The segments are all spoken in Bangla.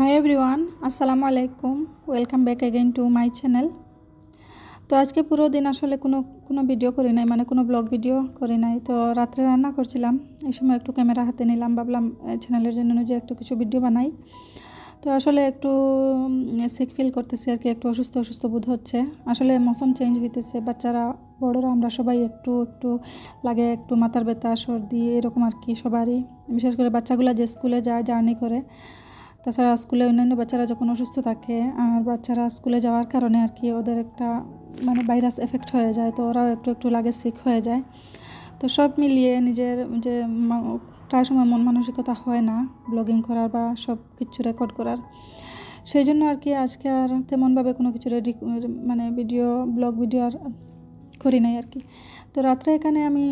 হাই এভরিওয়ান আসসালামু আলাইকুম welcome back again to my channel তো আজকে পুরো দিন আসলে কোনো কোনো ভিডিও করি নাই মানে কোনো ব্লগ ভিডিও করি নাই তো রাত্রে রান্না করছিলাম এই সময় একটু ক্যামেরা হাতে নিলাম ভাবলাম চ্যানেলের জন্য যে একটু কিছু ভিডিও বানাই তো আসলে একটু সিক ফিল করতেছি আর কি একটু অসুস্থ অসুস্থ বোধ হচ্ছে আসলে মৌসুম চেঞ্জ হইতেছে বাচ্চারা বড়রা আমরা সবাই একটু একটু লাগে একটু মাথার ব্যথা সর্দি এরকম আর কি সবারই বিশেষ করে বাচ্চাগুলো যে স্কুলে যায় জার্নি করে তাছাড়া স্কুলে অন্যান্য বাচ্চারা যখন অসুস্থ থাকে আর বাচ্চারা স্কুলে যাওয়ার কারণে আর কি ওদের একটা মানে ভাইরাস এফেক্ট হয়ে যায় তো ওরাও একটু একটু লাগে সিক হয়ে যায় তো সব মিলিয়ে নিজের যে প্রায় সময় মন মানসিকতা হয় না ব্লগিং করার বা সব কিছু রেকর্ড করার সেই জন্য আর কি আজকে আর তেমনভাবে কোনো কিছু রেডি মানে ভিডিও ব্লগ ভিডিও আর করি নাই আর কি তো রাত্রে এখানে আমি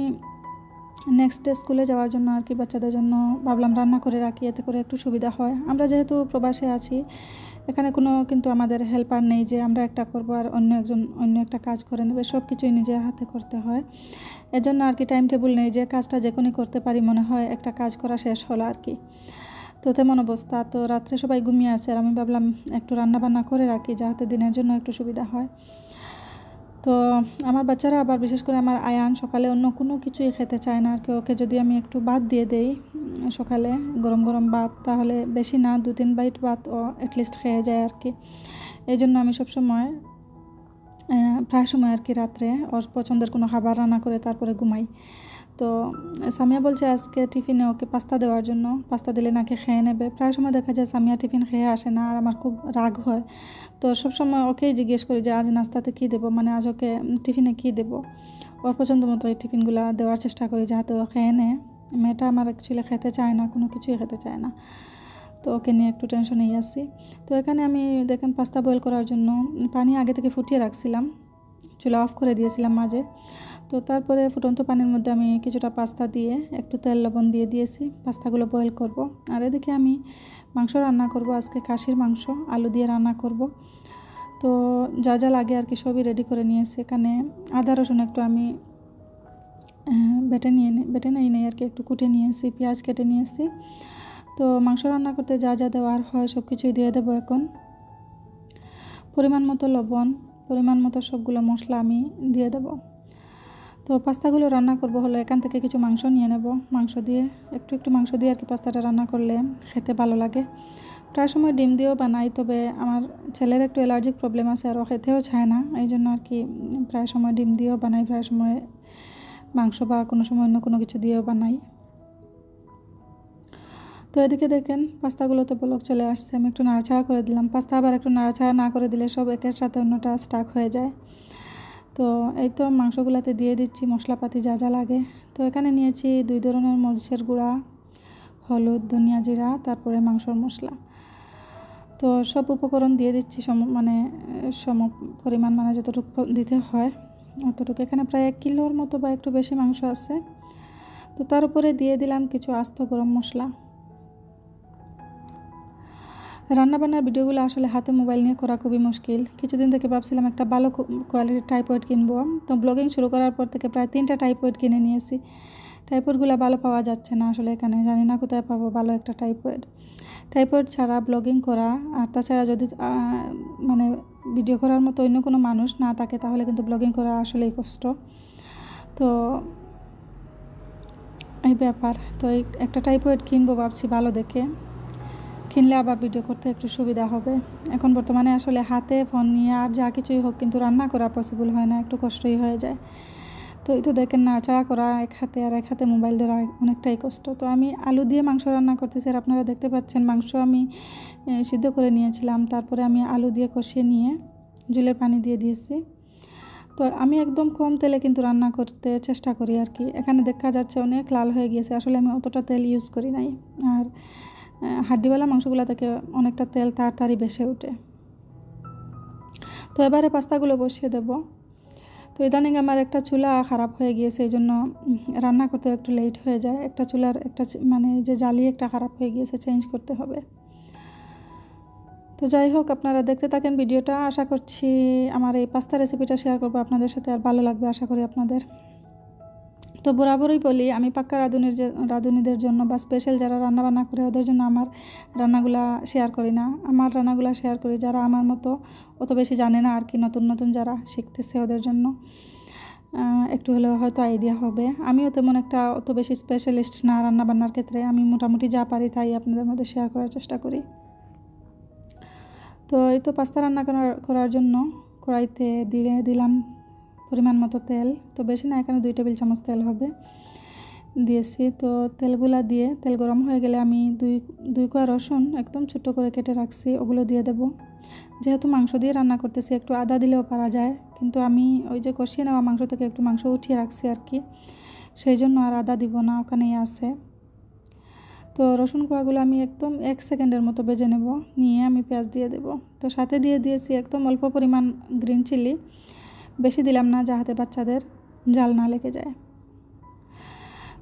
নেক্সট ডে স্কুলে যাওয়ার জন্য আর কি বাচ্চাদের জন্য ভাবলাম রান্না করে রাখি এতে করে একটু সুবিধা হয় আমরা যেহেতু প্রবাসে আছি এখানে কোনো কিন্তু আমাদের হেল্পার নেই যে আমরা একটা করবো আর অন্য একজন অন্য একটা কাজ করে নেবে সব কিছুই নিজের হাতে করতে হয় এজন্য আর কি টাইম টেবিল নেই যে কাজটা যে কোনো করতে পারি মনে হয় একটা কাজ করা শেষ হলো আর কি তো তেমন অবস্থা তো রাত্রে সবাই ঘুমিয়ে আছে আর আমি ভাবলাম একটু রান্না বান্না করে রাখি যাহাতে দিনের জন্য একটু সুবিধা হয় তো আমার বাচ্চারা আবার বিশেষ করে আমার আয়ান সকালে অন্য কোনো কিছুই খেতে চায় না আর কি ওকে যদি আমি একটু ভাত দিয়ে দেই সকালে গরম গরম ভাত তাহলে বেশি না দু তিন বাইট ভাত ও অ্যাটলিস্ট খেয়ে যায় আর কি এই জন্য আমি সবসময় প্রায় সময় আর কি রাত্রে ওর পছন্দের কোনো খাবার রান্না করে তারপরে ঘুমাই তো সামিয়া বলছে আজকে টিফিনে ওকে পাস্তা দেওয়ার জন্য পাস্তা দিলে নাকি খেয়ে নেবে প্রায় সময় দেখা যায় সামিয়া টিফিন খেয়ে আসে না আর আমার খুব রাগ হয় তো সবসময় ওকেই জিজ্ঞেস করি যে আজ নাস্তাতে কী দেবো মানে আজ ওকে টিফিনে কী দেবো ওর পছন্দ মতো এই টিফিনগুলো দেওয়ার চেষ্টা করি যাতে ও খেয়ে নেয় মেয়েটা আমার অ্যাকচুয়ালি খেতে চায় না কোনো কিছুই খেতে চায় না তো ওকে নিয়ে একটু টেনশনেই আসি তো এখানে আমি দেখেন পাস্তা বয়েল করার জন্য পানি আগে থেকে ফুটিয়ে রাখছিলাম চুলা অফ করে দিয়েছিলাম মাঝে তো তারপরে ফুটন্ত পানির মধ্যে আমি কিছুটা পাস্তা দিয়ে একটু তেল লবণ দিয়ে দিয়েছি পাস্তাগুলো বয়েল করব। আর এদিকে আমি মাংস রান্না করব আজকে খাসির মাংস আলু দিয়ে রান্না করব। তো যা যা লাগে আর কি সবই রেডি করে নিয়েছি এখানে আদা রসুন একটু আমি বেটে নিয়ে বেটে নেই নেই আর কি একটু কুটে নিয়েছি পেঁয়াজ কেটে নিয়েছি তো মাংস রান্না করতে যা যা দেওয়ার হয় সব কিছুই দিয়ে দেবো এখন পরিমাণ মতো লবণ পরিমাণ মতো সবগুলো মশলা আমি দিয়ে দেব তো পাস্তাগুলো রান্না করব হলো এখান থেকে কিছু মাংস নিয়ে নেব মাংস দিয়ে একটু একটু মাংস দিয়ে আর কি পাস্তাটা রান্না করলে খেতে ভালো লাগে প্রায় সময় ডিম দিয়েও বানাই তবে আমার ছেলের একটু অ্যালার্জিক প্রবলেম আছে আর ও খেতেও চায় না এই জন্য আর কি প্রায় সময় ডিম দিয়েও বানাই প্রায় সময় মাংস বা কোনো সময় অন্য কোনো কিছু দিয়েও বানাই তো এদিকে দেখেন পাস্তাগুলোতে বলক চলে আসছে আমি একটু নাড়াচাড়া করে দিলাম পাস্তা আবার একটু নাড়াচাড়া না করে দিলে সব একের সাথে অন্যটা স্টাক হয়ে যায় তো এই তো মাংসগুলোতে দিয়ে দিচ্ছি মশলাপাতি যা যা লাগে তো এখানে নিয়েছি দুই ধরনের মরিচের গুঁড়া হলুদ ধনিয়া জিরা তারপরে মাংসর মশলা তো সব উপকরণ দিয়ে দিচ্ছি সম মানে সম পরিমাণ মানে যতটুকু দিতে হয় অতটুকু এখানে প্রায় এক কিলোর মতো বা একটু বেশি মাংস আছে তো তার উপরে দিয়ে দিলাম কিছু আস্ত গরম মশলা রান্নাবান্নার ভিডিওগুলো আসলে হাতে মোবাইল নিয়ে করা খুবই মুশকিল কিছুদিন থেকে ভাবছিলাম একটা ভালো কোয়ালিটির টাইপয়েড কিনবো তো ব্লগিং শুরু করার পর থেকে প্রায় তিনটা টাইপয়েড কিনে নিয়েছি টাইপয়েডগুলো ভালো পাওয়া যাচ্ছে না আসলে এখানে জানি না কোথায় পাবো ভালো একটা টাইপয়েড টাইপয়েড ছাড়া ব্লগিং করা আর তাছাড়া যদি মানে ভিডিও করার মতো অন্য কোনো মানুষ না থাকে তাহলে কিন্তু ব্লগিং করা আসলেই কষ্ট তো এই ব্যাপার তো একটা টাইপয়েড কিনবো ভাবছি ভালো দেখে কিনলে আবার ভিডিও করতে একটু সুবিধা হবে এখন বর্তমানে আসলে হাতে ফোন নিয়ে আর যা কিছুই হোক কিন্তু রান্না করা পসিবল হয় না একটু কষ্টই হয়ে যায় তো এই তো দেখেন নাড়াচাড়া করা এক হাতে আর এক হাতে মোবাইল ধরা অনেকটাই কষ্ট তো আমি আলু দিয়ে মাংস রান্না করতেছি আর আপনারা দেখতে পাচ্ছেন মাংস আমি সিদ্ধ করে নিয়েছিলাম তারপরে আমি আলু দিয়ে কষিয়ে নিয়ে জুলের পানি দিয়ে দিয়েছি তো আমি একদম কম তেলে কিন্তু রান্না করতে চেষ্টা করি আর কি এখানে দেখা যাচ্ছে অনেক লাল হয়ে গিয়েছে আসলে আমি অতটা তেল ইউজ করি নাই আর হাড্ডিওয়ালা মাংসগুলো থেকে অনেকটা তেল তাড়াতাড়ি বেসে উঠে তো এবারে পাস্তাগুলো বসিয়ে দেব তো ইদানিং আমার একটা চুলা খারাপ হয়ে গিয়েছে এই জন্য রান্না করতে একটু লেট হয়ে যায় একটা চুলার একটা মানে যে জালি একটা খারাপ হয়ে গিয়েছে চেঞ্জ করতে হবে তো যাই হোক আপনারা দেখতে থাকেন ভিডিওটা আশা করছি আমার এই পাস্তা রেসিপিটা শেয়ার করবো আপনাদের সাথে আর ভালো লাগবে আশা করি আপনাদের তো বরাবরই বলি আমি পাক্কা রাঁধুনির রাঁধুনিদের জন্য বা স্পেশাল যারা রান্না বান্না করে ওদের জন্য আমার রান্নাগুলা শেয়ার করি না আমার রান্নাগুলো শেয়ার করি যারা আমার মতো অত বেশি জানে না আর কি নতুন নতুন যারা শিখতেছে ওদের জন্য একটু হলেও হয়তো আইডিয়া হবে আমিও তেমন একটা অত বেশি স্পেশালিস্ট না রান্নাবান্নার ক্ষেত্রে আমি মোটামুটি যা পারি তাই আপনাদের মধ্যে শেয়ার করার চেষ্টা করি তো এই তো পাস্তা রান্না করার করার জন্য কড়াইতে দিয়ে দিলাম পরিমাণ মতো তেল তো বেশি না এখানে দুই টেবিল চামচ তেল হবে দিয়েছি তো তেলগুলা দিয়ে তেল গরম হয়ে গেলে আমি দুই দুই কোয়া রসুন একদম ছোট্ট করে কেটে রাখছি ওগুলো দিয়ে দেব যেহেতু মাংস দিয়ে রান্না করতেছি একটু আদা দিলেও পারা যায় কিন্তু আমি ওই যে কষিয়ে নেওয়া মাংস থেকে একটু মাংস উঠিয়ে রাখছি আর কি সেই জন্য আর আদা দিব না ওখানেই আছে তো রসুন কোয়াগুলো আমি একদম এক সেকেন্ডের মতো বেজে নেব নিয়ে আমি পেঁয়াজ দিয়ে দেব তো সাথে দিয়ে দিয়েছি একদম অল্প পরিমাণ গ্রিন চিলি বেশি দিলাম না যাহাতে বাচ্চাদের জাল না লেগে যায়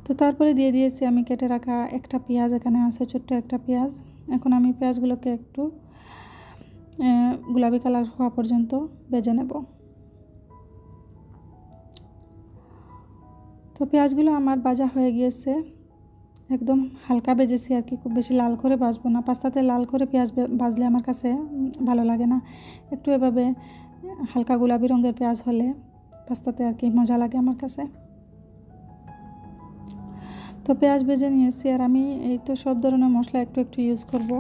তো তারপরে দিয়ে দিয়েছি আমি কেটে রাখা একটা পেঁয়াজ এখানে আছে ছোট্ট একটা পেঁয়াজ এখন আমি পেঁয়াজগুলোকে একটু গোলাপি কালার হওয়া পর্যন্ত বেজে নেব তো পেঁয়াজগুলো আমার বাজা হয়ে গিয়েছে একদম হালকা বেজেছি আর কি খুব বেশি লাল করে বাজবো না পাস্তাতে লাল করে পেঁয়াজ বাজলে আমার কাছে ভালো লাগে না একটু এভাবে হালকা গোলাপি রঙের পেঁয়াজ হলে পাস্তাতে আর কি মজা লাগে আমার কাছে তো পেঁয়াজ ভেজে নিয়েছি আর আমি এই তো সব ধরনের মশলা একটু একটু ইউজ করব।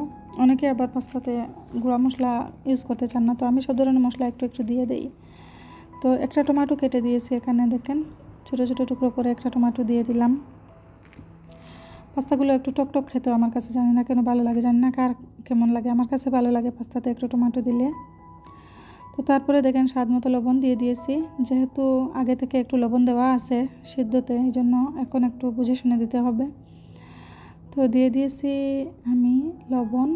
অনেকে আবার পাস্তাতে গুঁড়া মশলা ইউজ করতে চান না তো আমি সব ধরনের মশলা একটু একটু দিয়ে দিই তো একটা টমাটো কেটে দিয়েছি এখানে দেখেন ছোটো ছোটো টুকরো করে একটা টমাটো দিয়ে দিলাম পাস্তাগুলো একটু টকটক খেতে আমার কাছে জানি না কেন ভালো লাগে জানি না কার কেমন লাগে আমার কাছে ভালো লাগে পাস্তাতে একটু টমাটো দিলে তো তারপরে দেখেন স্বাদ মতো লবণ দিয়ে দিয়েছি যেহেতু আগে থেকে একটু লবণ দেওয়া আছে সিদ্ধতে এই জন্য এখন একটু বুঝে শুনে দিতে হবে তো দিয়ে দিয়েছি আমি লবণ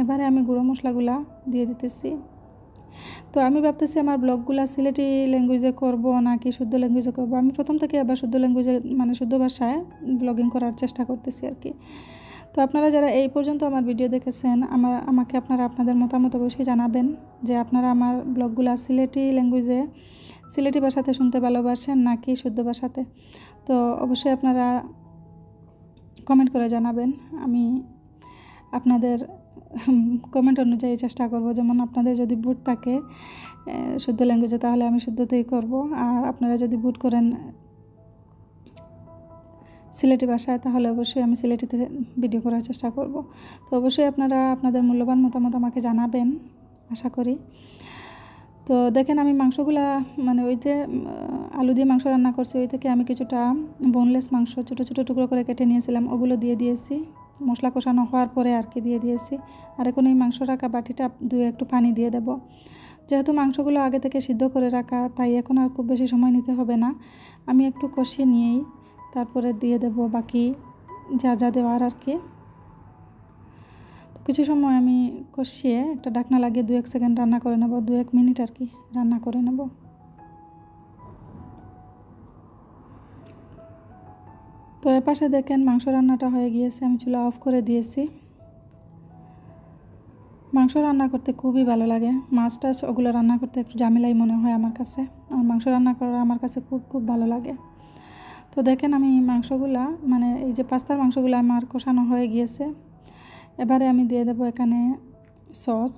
এবারে আমি গুঁড়ো মশলাগুলা দিয়ে দিতেছি তো আমি ভাবতেছি আমার ব্লগুলো সিলেটি ল্যাঙ্গুয়েজে করব নাকি শুদ্ধ ল্যাঙ্গুয়েজে করব আমি প্রথম থেকে আবার শুদ্ধ ল্যাঙ্গুয়েজে মানে শুদ্ধ ভাষায় ব্লগিং করার চেষ্টা করতেছি আর কি তো আপনারা যারা এই পর্যন্ত আমার ভিডিও দেখেছেন আমার আমাকে আপনারা আপনাদের মতামত অবশ্যই জানাবেন যে আপনারা আমার ব্লগুলো সিলেটি ল্যাঙ্গুয়েজে সিলেটি ভাষাতে শুনতে ভালোবাসেন নাকি শুদ্ধ ভাষাতে তো অবশ্যই আপনারা কমেন্ট করে জানাবেন আমি আপনাদের কমেন্ট অনুযায়ী চেষ্টা করব যেমন আপনাদের যদি ভুট থাকে শুদ্ধ ল্যাঙ্গুয়েজে তাহলে আমি শুদ্ধতেই করব আর আপনারা যদি ভুট করেন সিলেটি বাসায় তাহলে অবশ্যই আমি সিলেটিতে ভিডিও করার চেষ্টা করব তো অবশ্যই আপনারা আপনাদের মূল্যবান মতামত আমাকে জানাবেন আশা করি তো দেখেন আমি মাংসগুলা মানে ওই যে আলু দিয়ে মাংস রান্না করছি ওই থেকে আমি কিছুটা বোনলেস মাংস ছোটো ছোটো টুকরো করে কেটে নিয়েছিলাম ওগুলো দিয়ে দিয়েছি মশলা কষানো হওয়ার পরে আর কি দিয়ে দিয়েছি আর এখন এই মাংস রাখা বাটিটা দুয়ে একটু পানি দিয়ে দেব যেহেতু মাংসগুলো আগে থেকে সিদ্ধ করে রাখা তাই এখন আর খুব বেশি সময় নিতে হবে না আমি একটু কষিয়ে নিয়েই তারপরে দিয়ে দেব বাকি যা যা দেওয়ার আর কি কিছু সময় আমি কষিয়ে একটা ডাকনা লাগিয়ে দু এক সেকেন্ড রান্না করে নেব দু এক মিনিট আর কি রান্না করে নেব তো এ পাশে দেখেন মাংস রান্নাটা হয়ে গিয়েছে আমি চুলা অফ করে দিয়েছি মাংস রান্না করতে খুবই ভালো লাগে মাছ টাছ ওগুলো রান্না করতে একটু জামিলাই মনে হয় আমার কাছে আর মাংস রান্না করা আমার কাছে খুব খুব ভালো লাগে তো দেখেন আমি মাংসগুলা মানে এই যে পাস্তার মাংসগুলো আমার কষানো হয়ে গিয়েছে এবারে আমি দিয়ে দেবো এখানে সস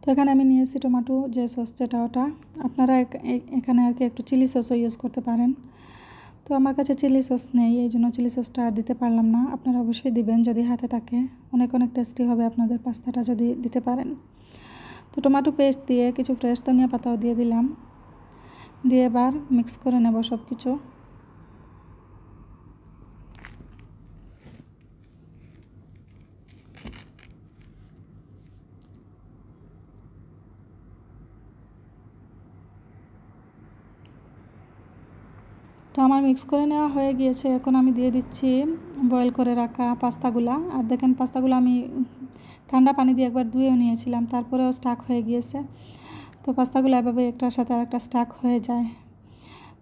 তো এখানে আমি নিয়েছি টমাটো যে সস যেটা ওটা আপনারা এখানে আর কি একটু চিলি সসও ইউজ করতে পারেন তো আমার কাছে চিলি সস নেই এই জন্য চিলি সসটা আর দিতে পারলাম না আপনারা অবশ্যই দিবেন যদি হাতে থাকে অনেক অনেক টেস্টি হবে আপনাদের পাস্তাটা যদি দিতে পারেন তো টমাটো পেস্ট দিয়ে কিছু ফ্রেশ ধনিয়া পাতাও দিয়ে দিলাম দিয়ে এবার মিক্স করে নেব সব কিছু তো আমার মিক্স করে নেওয়া হয়ে গিয়েছে এখন আমি দিয়ে দিচ্ছি বয়েল করে রাখা পাস্তাগুলা আর দেখেন পাস্তাগুলো আমি ঠান্ডা পানি দিয়ে একবার ধুয়েও নিয়েছিলাম তারপরেও স্টাক হয়ে গিয়েছে তো পাস্তাগুলো এভাবে একটার সাথে আরেকটা স্টাক হয়ে যায়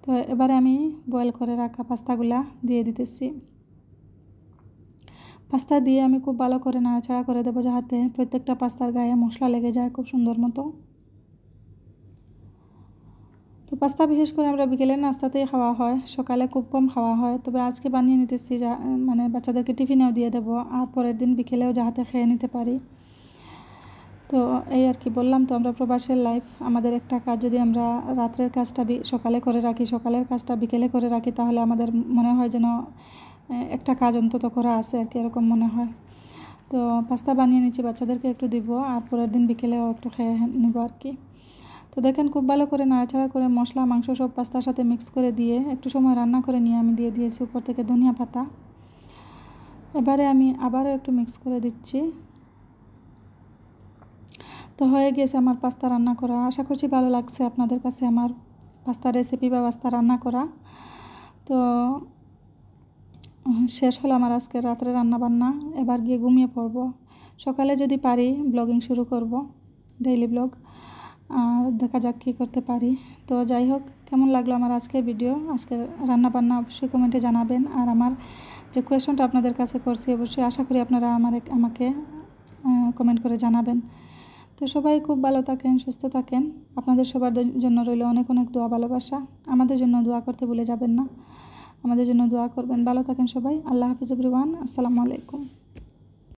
তো এবারে আমি বয়েল করে রাখা পাস্তাগুলা দিয়ে দিতেছি পাস্তা দিয়ে আমি খুব ভালো করে নাড়াচাড়া করে দেবো যাহাতে প্রত্যেকটা পাস্তার গায়ে মশলা লেগে যায় খুব সুন্দর মতো তো পাস্তা বিশেষ করে আমরা বিকেলের নাস্তাতেই খাওয়া হয় সকালে খুব কম খাওয়া হয় তবে আজকে বানিয়ে নিতেছি যা মানে বাচ্চাদেরকে টিফিনেও দিয়ে দেবো আর পরের দিন বিকেলেও যাহাতে খেয়ে নিতে পারি তো এই আর কি বললাম তো আমরা প্রবাসের লাইফ আমাদের একটা কাজ যদি আমরা রাত্রের কাজটা সকালে করে রাখি সকালের কাজটা বিকেলে করে রাখি তাহলে আমাদের মনে হয় যেন একটা কাজ অন্তত করা আছে আর কি এরকম মনে হয় তো পাস্তা বানিয়ে নিচ্ছি বাচ্চাদেরকে একটু দিব আর পরের দিন বিকেলেও একটু খেয়ে নেব আর কি তো দেখেন খুব ভালো করে নাড়াচাড়া করে মশলা মাংস সব পাস্তার সাথে মিক্স করে দিয়ে একটু সময় রান্না করে নিয়ে আমি দিয়ে দিয়েছি উপর থেকে ধনিয়া পাতা এবারে আমি আবারও একটু মিক্স করে দিচ্ছি তো হয়ে গিয়েছে আমার পাস্তা রান্না করা আশা করছি ভালো লাগছে আপনাদের কাছে আমার পাস্তা রেসিপি বা পাস্তা রান্না করা তো শেষ হলো আমার আজকে রাত্রে রান্না বান্না এবার গিয়ে ঘুমিয়ে পড়ব সকালে যদি পারি ব্লগিং শুরু করব ডেইলি ব্লগ আর দেখা যাক কী করতে পারি তো যাই হোক কেমন লাগলো আমার আজকের ভিডিও আজকের রান্নাবান্না অবশ্যই কমেন্টে জানাবেন আর আমার যে কোয়েশনটা আপনাদের কাছে করছি অবশ্যই আশা করি আপনারা আমার আমাকে কমেন্ট করে জানাবেন তো সবাই খুব ভালো থাকেন সুস্থ থাকেন আপনাদের সবার জন্য রইল অনেক অনেক দোয়া ভালোবাসা আমাদের জন্য দোয়া করতে ভুলে যাবেন না আমাদের জন্য দোয়া করবেন ভালো থাকেন সবাই আল্লাহ হাফিজ এভরিওয়ান আসসালামু আলাইকুম